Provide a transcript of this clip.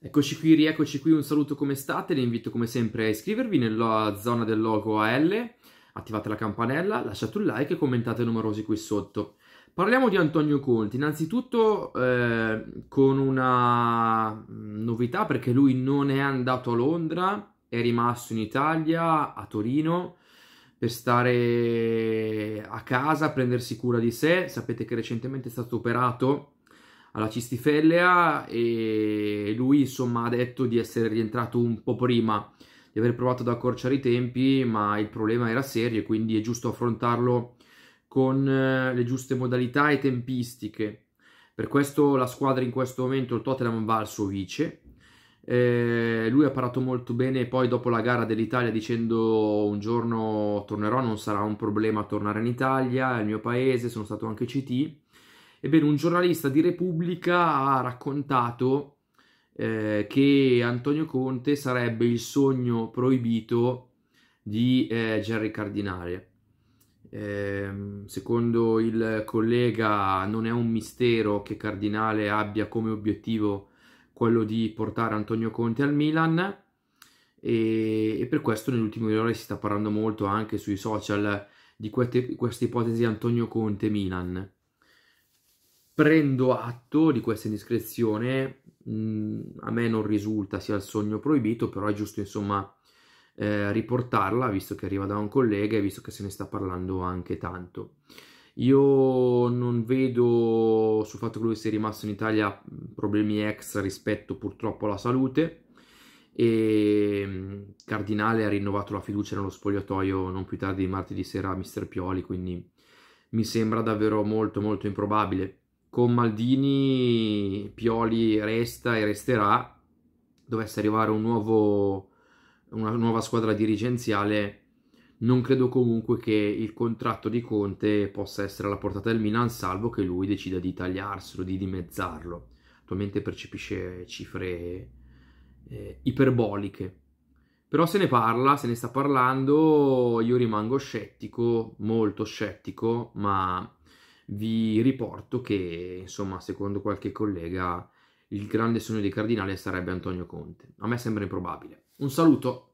Eccoci qui, rieccoci qui, un saluto come state, vi invito come sempre a iscrivervi nella zona del logo AL, attivate la campanella, lasciate un like e commentate numerosi qui sotto. Parliamo di Antonio Conti, innanzitutto eh, con una novità perché lui non è andato a Londra, è rimasto in Italia, a Torino, per stare a casa, prendersi cura di sé, sapete che recentemente è stato operato alla cistifellea e lui insomma ha detto di essere rientrato un po' prima, di aver provato ad accorciare i tempi, ma il problema era serio e quindi è giusto affrontarlo con eh, le giuste modalità e tempistiche. Per questo la squadra in questo momento, il Tottenham, va al suo vice. Eh, lui ha parlato molto bene poi dopo la gara dell'Italia dicendo un giorno tornerò, non sarà un problema tornare in Italia, è il mio paese, sono stato anche CT. Ebbene, un giornalista di Repubblica ha raccontato eh, che Antonio Conte sarebbe il sogno proibito di eh, Gerry Cardinale. Eh, secondo il collega non è un mistero che Cardinale abbia come obiettivo quello di portare Antonio Conte al Milan e, e per questo nelle ultime ore si sta parlando molto anche sui social di questa ipotesi Antonio Conte-Milan prendo atto di questa indiscrezione, mh, mm, a me non risulta sia il sogno proibito, però è giusto insomma eh, riportarla, visto che arriva da un collega e visto che se ne sta parlando anche tanto. Io non vedo sul fatto che lui sia rimasto in Italia mm, problemi ex rispetto purtroppo alla salute e mm, Cardinale ha rinnovato la fiducia nello spogliatoio non più tardi di martedì sera a Mister Pioli, quindi mi sembra davvero molto molto improbabile con Maldini, Pioli resta e resterà, dovesse arrivare un nuovo, una nuova squadra dirigenziale, non credo comunque che il contratto di Conte possa essere alla portata del Milan, salvo che lui decida di tagliarselo, di dimezzarlo. Attualmente percepisce cifre eh, iperboliche. Però se ne parla, se ne sta parlando, io rimango scettico, molto scettico, ma vi riporto che, insomma, secondo qualche collega, il grande sogno dei cardinali sarebbe Antonio Conte. A me sembra improbabile. Un saluto!